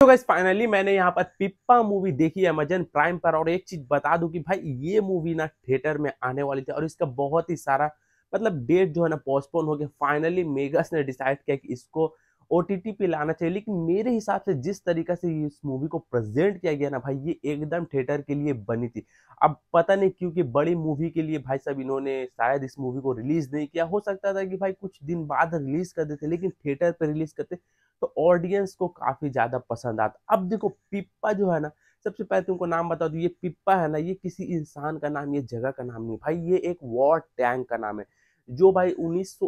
तो guys finally मैंने यहाँ पर पिप्पा मूवी देखी है अमेजन प्राइम पर और एक चीज बता दूं कि भाई ये मूवी ना थिएटर में आने वाली थी और इसका बहुत ही सारा मतलब डेट जो है ना पोस्टपोन हो गया फाइनली मेगस ने डिसाइड किया कि इसको ओ पे लाना चाहिए लेकिन मेरे हिसाब से जिस तरीके से इस मूवी को प्रेजेंट किया गया ना भाई ये एकदम थिएटर के लिए बनी थी अब पता नहीं क्योंकि बड़ी मूवी के लिए भाई साहब इन्होंने शायद इस मूवी को रिलीज नहीं किया हो सकता था कि भाई कुछ दिन बाद रिलीज कर देते लेकिन थिएटर पर रिलीज करते तो ऑडियंस को काफ़ी ज़्यादा पसंद आता अब देखो पिप्पा जो है ना सबसे पहले तुमको तो नाम बता दो ये पिप्पा है ना ये किसी इंसान का नाम ये जगह का नाम नहीं भाई ये एक वॉर टैंक का नाम है जो भाई उन्नीस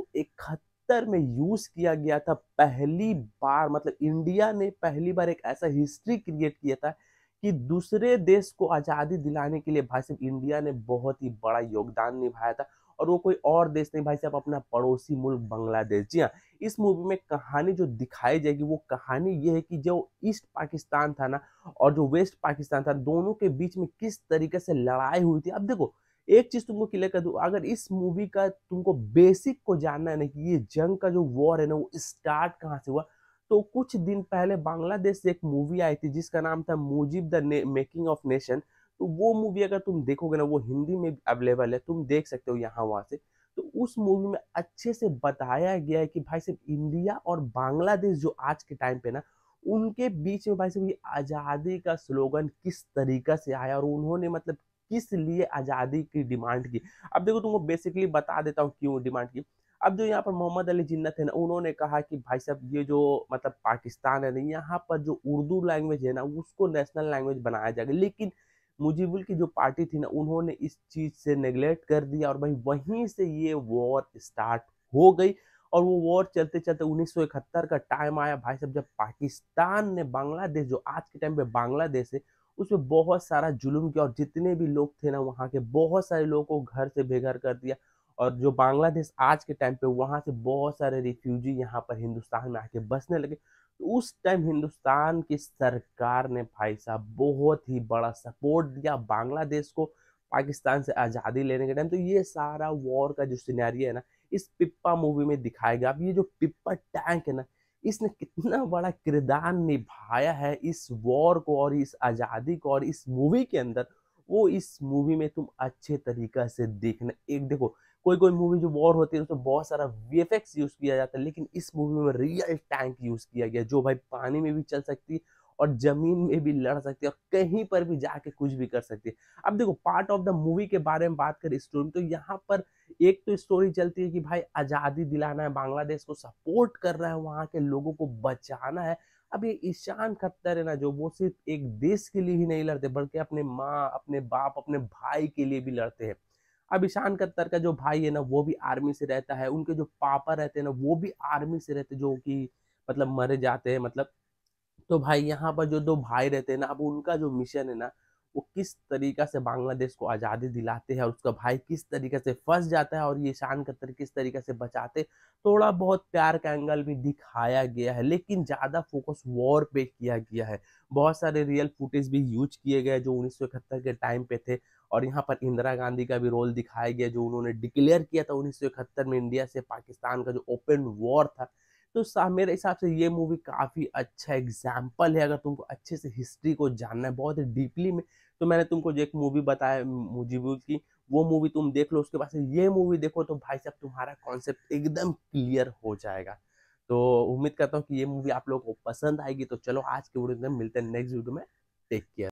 में यूज़ किया गया था पहली बार मतलब इंडिया ने पहली बार एक ऐसा हिस्ट्री क्रिएट किया था कि दूसरे देश को आज़ादी दिलाने के लिए भाई सिर्फ इंडिया ने बहुत ही बड़ा योगदान निभाया था और वो कोई और देश नहीं भाई साहब अपना पड़ोसी मुल्क बांग्लादेश जी हाँ इस मूवी में कहानी जो दिखाई जाएगी वो कहानी ये है कि जो ईस्ट पाकिस्तान था ना और जो वेस्ट पाकिस्तान था दोनों के बीच में किस तरीके से लड़ाई हुई थी अब देखो एक चीज तुमको क्लियर कर दू अगर इस मूवी का तुमको बेसिक को जानना है ना कि ये जंग का जो वॉर है ना वो स्टार्ट कहाँ से हुआ तो कुछ दिन पहले बांग्लादेश से एक मूवी आई थी जिसका नाम था Mujib the making of nation तो वो मूवी अगर तुम देखोगे ना वो हिंदी में अवेलेबल है तुम देख सकते हो यहाँ वहाँ से तो उस मूवी में अच्छे से बताया गया है कि भाई सिर्फ इंडिया और बांग्लादेश जो आज के टाइम पे ना उनके बीच में भाई सब ये आज़ादी का स्लोगन किस तरीका से आया और उन्होंने मतलब किस लिए आज़ादी की डिमांड की अब देखो तुमको बेसिकली बता देता हूँ क्यों डिमांड की अब जो यहाँ पर मोहम्मद अली जिन्ना थे ना उन्होंने कहा कि भाई साहब ये जो मतलब पाकिस्तान है ना यहाँ पर जो उर्दू लैंग्वेज है ना उसको नेशनल लैंग्वेज बनाया जाएगा लेकिन मुजीबुल की जो पार्टी थी ना उन्होंने इस चीज़ से नेग्लेक्ट कर दिया और भाई वहीं से ये वॉर स्टार्ट हो गई और वो वॉर चलते चलते 1971 का टाइम आया भाई साहब जब पाकिस्तान ने बांग्लादेश जो आज के टाइम पे बांग्लादेश है उसमें बहुत सारा जुलूम किया और जितने भी लोग थे ना वहाँ के बहुत सारे लोगों को घर से बेघर कर दिया और जो बांग्लादेश आज के टाइम पे वहाँ से बहुत सारे रिफ्यूजी यहाँ पर हिंदुस्तान में आके बसने लगे उस टाइम हिंदुस्तान की सरकार ने भाई साहब बहुत ही बड़ा सपोर्ट दिया बांग्लादेश को पाकिस्तान से आज़ादी लेने के टाइम तो ये सारा वॉर का जो सिनेरियो है ना इस पिप्पा मूवी में दिखाया गया अब ये जो पिप्पा टैंक है ना इसने कितना बड़ा किरदार निभाया है इस वॉर को और इस आज़ादी को और इस मूवी के अंदर वो इस मूवी में तुम अच्छे तरीक़ा से देखना एक देखो कोई कोई मूवी जो वॉर होती है उसमें बहुत सारा वी यूज़ किया जाता है लेकिन इस मूवी में रियल टैंक यूज़ किया गया जो भाई पानी में भी चल सकती है और जमीन में भी लड़ सकती है और कहीं पर भी जाके कुछ भी कर सकती है अब देखो पार्ट ऑफ द मूवी के बारे में बात करें स्टोरी तो यहाँ पर एक तो स्टोरी चलती है कि भाई आज़ादी दिलाना है बांग्लादेश को सपोर्ट कर रहा है वहाँ के लोगों को बचाना है अब ये ईशान खत्तर है ना जो वो सिर्फ एक देश के लिए ही नहीं लड़ते बल्कि अपने माँ अपने बाप अपने भाई के लिए भी लड़ते हैं अब ईशान कत्तर का जो भाई है ना वो भी आर्मी से रहता है उनके जो पापा रहते हैं ना वो भी आर्मी से रहते जो कि मतलब मरे जाते हैं मतलब तो भाई यहाँ पर जो दो भाई रहते हैं ना अब उनका जो मिशन है ना वो किस तरीका से बांग्लादेश को आज़ादी दिलाते हैं और उसका भाई किस तरीके से फंस जाता है और ये शान कतर किस तरीके से बचाते थोड़ा बहुत प्यार का एंगल भी दिखाया गया है लेकिन ज़्यादा फोकस वॉर पे किया गया है बहुत सारे रियल फुटेज भी यूज किए गए जो उन्नीस के टाइम पे थे और यहाँ पर इंदिरा गांधी का भी रोल दिखाया गया जो उन्होंने डिक्लेयर किया था उन्नीस में इंडिया से पाकिस्तान का जो ओपन वॉर था तो मेरे हिसाब से ये मूवी काफ़ी अच्छा एग्जाम्पल है अगर तुमको अच्छे से हिस्ट्री को जानना है बहुत ही डीपली में तो मैंने तुमको जो एक मूवी बताया मुजीबू की वो मूवी तुम देख लो उसके बाद से ये मूवी देखो तो भाई साहब तुम्हारा कॉन्सेप्ट एकदम क्लियर हो जाएगा तो उम्मीद करता हूँ कि ये मूवी आप लोगों को पसंद आएगी तो चलो आज के वीडियो में मिलते हैं नेक्स्ट वीडियो में टेक केयर